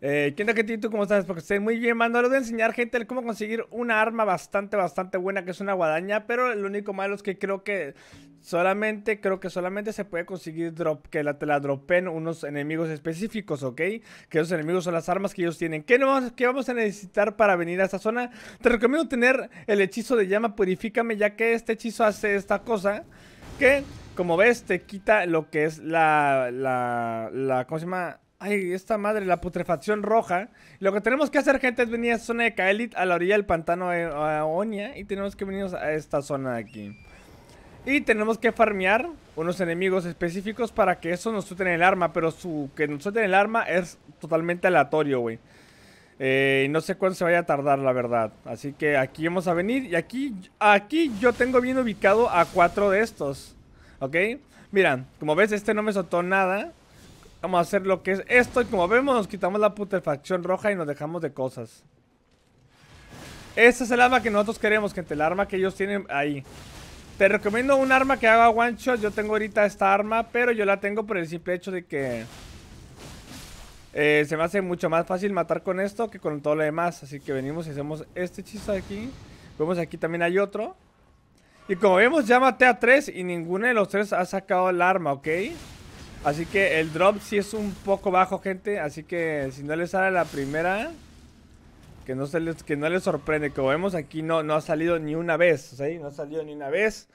Eh, ¿Qué tú ¿Cómo estás? Porque estoy muy bien, mano. Les voy a enseñar, gente, cómo conseguir una arma bastante, bastante buena, que es una guadaña. Pero lo único malo es que creo que solamente, creo que solamente se puede conseguir drop, que la, te la dropen unos enemigos específicos, ¿ok? Que esos enemigos son las armas que ellos tienen. ¿Qué, vamos, ¿Qué vamos a necesitar para venir a esta zona? Te recomiendo tener el hechizo de llama purifícame, ya que este hechizo hace esta cosa que, como ves, te quita lo que es la, la, la ¿cómo se llama? Ay, esta madre, la putrefacción roja. Lo que tenemos que hacer, gente, es venir a esta zona de Kaelit, a la orilla del pantano de Oña. Y tenemos que venir a esta zona de aquí. Y tenemos que farmear unos enemigos específicos para que eso nos suelten el arma. Pero su que nos suelten el arma es totalmente aleatorio, güey. Eh, no sé cuándo se vaya a tardar, la verdad. Así que aquí vamos a venir. Y aquí, aquí yo tengo bien ubicado a cuatro de estos. ¿Ok? Mira, como ves, este no me soltó nada. Vamos a hacer lo que es esto y como vemos nos quitamos la putrefacción roja y nos dejamos de cosas. Esta es el arma que nosotros queremos, gente. El arma que ellos tienen ahí. Te recomiendo un arma que haga one Yo tengo ahorita esta arma, pero yo la tengo por el simple hecho de que... Eh, se me hace mucho más fácil matar con esto que con todo lo demás. Así que venimos y hacemos este hechizo de aquí. Vemos aquí también hay otro. Y como vemos ya maté a tres y ninguno de los tres ha sacado el arma, ¿ok? ok Así que el drop sí es un poco bajo, gente. Así que si no les sale la primera, que no, se les, que no les sorprende. Como vemos aquí, no, no ha salido ni una vez. ¿sí? No ha salido ni una vez.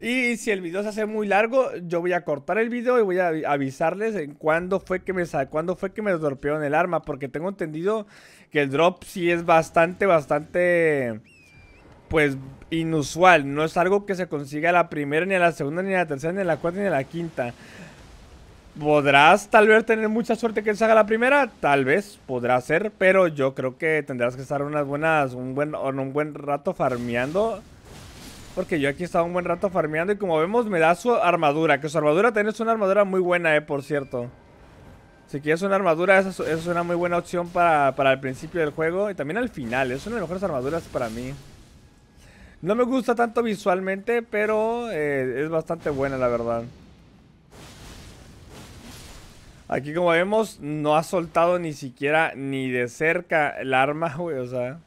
Y si el video se hace muy largo, yo voy a cortar el video y voy a avisarles en cuándo fue que me cuándo fue que me el arma. Porque tengo entendido que el drop sí es bastante, bastante pues inusual. No es algo que se consiga a la primera, ni a la segunda, ni a la tercera, ni a la cuarta, ni a la quinta. Podrás tal vez tener mucha suerte que se haga la primera, tal vez podrá ser, pero yo creo que tendrás que estar unas buenas, un buen, rato farmeando. Porque yo aquí he estado un buen rato farmeando y como vemos me da su armadura, que su armadura tenés una armadura muy buena, eh, por cierto. Si quieres una armadura, esa es una muy buena opción para, el principio del juego y también al final, es una de las mejores armaduras para mí. No me gusta tanto visualmente, pero eh, es bastante buena la verdad. Aquí como vemos, no ha soltado ni siquiera ni de cerca el arma, güey, o sea.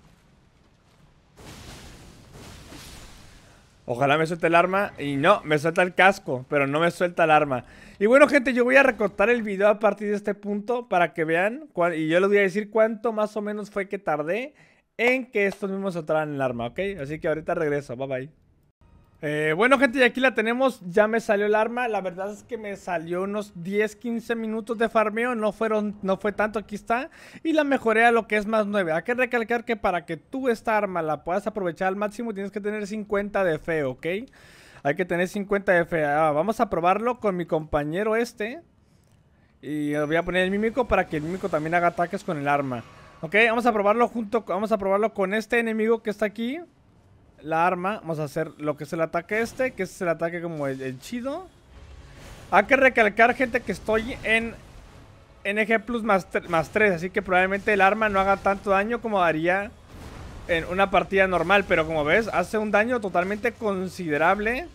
Ojalá me suelte el arma y no, me suelta el casco, pero no me suelta el arma. Y bueno, gente, yo voy a recortar el video a partir de este punto para que vean y yo les voy a decir cuánto más o menos fue que tardé en que estos mismos soltaran el arma, ¿ok? Así que ahorita regreso, bye bye. Eh, bueno, gente, y aquí la tenemos. Ya me salió el arma. La verdad es que me salió unos 10, 15 minutos de farmeo. No, fueron, no fue tanto, aquí está. Y la mejoré a lo que es más 9. Hay que recalcar que para que tú esta arma la puedas aprovechar al máximo, tienes que tener 50 de fe, ¿ok? Hay que tener 50 de fe. Ah, vamos a probarlo con mi compañero este. Y voy a poner el mímico para que el mímico también haga ataques con el arma. Ok, vamos a probarlo junto, vamos a probarlo con este enemigo que está aquí la arma, vamos a hacer lo que es el ataque este, que es el ataque como el, chido. Hay que recalcar, gente, que estoy en NG Plus más, 3, así que probablemente el arma no haga tanto daño como haría en una partida normal. Pero como ves, hace un daño totalmente considerable.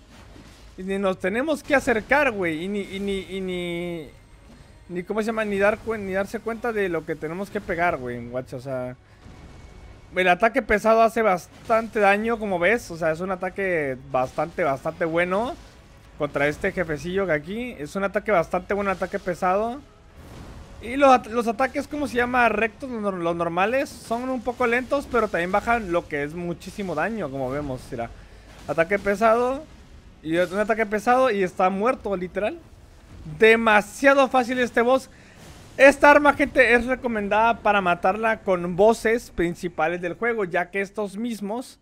Y ni nos tenemos que acercar, güey. Y ni, y ni, y ni, ni, ¿cómo se llama? Ni, dar, ni darse cuenta de lo que tenemos que pegar, güey, O sea el ataque pesado hace bastante daño, como ves. O sea, es un ataque bastante, bastante bueno. Contra este jefecillo que aquí. Es un ataque bastante bueno, ataque pesado. Y los, ataques, como se llama? Rectos, los, normales. Son un poco lentos, pero también bajan lo que es muchísimo daño, como vemos. Será ataque pesado. Y un ataque pesado y está muerto, literal. Demasiado fácil este boss. Esta arma, gente, es recomendada para matarla con voces principales del juego, ya que estos mismos,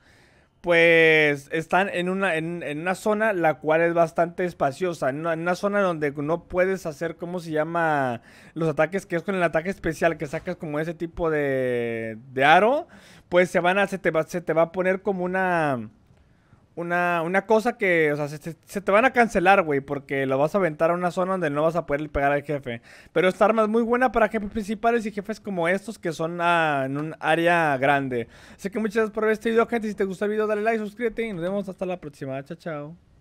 pues, están en una, en, una zona la cual es bastante espaciosa, en una, en una, zona donde no puedes hacer, ¿cómo se llama? Los ataques, que es con el ataque especial, que sacas como ese tipo de, de aro, pues se van a, se te va, se te va a poner como una una, cosa que, o sea, se, te van a cancelar, güey, porque lo vas a aventar a una zona donde no vas a poder pegar al jefe. Pero esta arma es muy buena para jefes principales y jefes como estos que son ah, en un área grande. Así que muchas gracias por ver este video, gente. Si te gustó el video, dale like, suscríbete y nos vemos hasta la próxima. Chao, chao.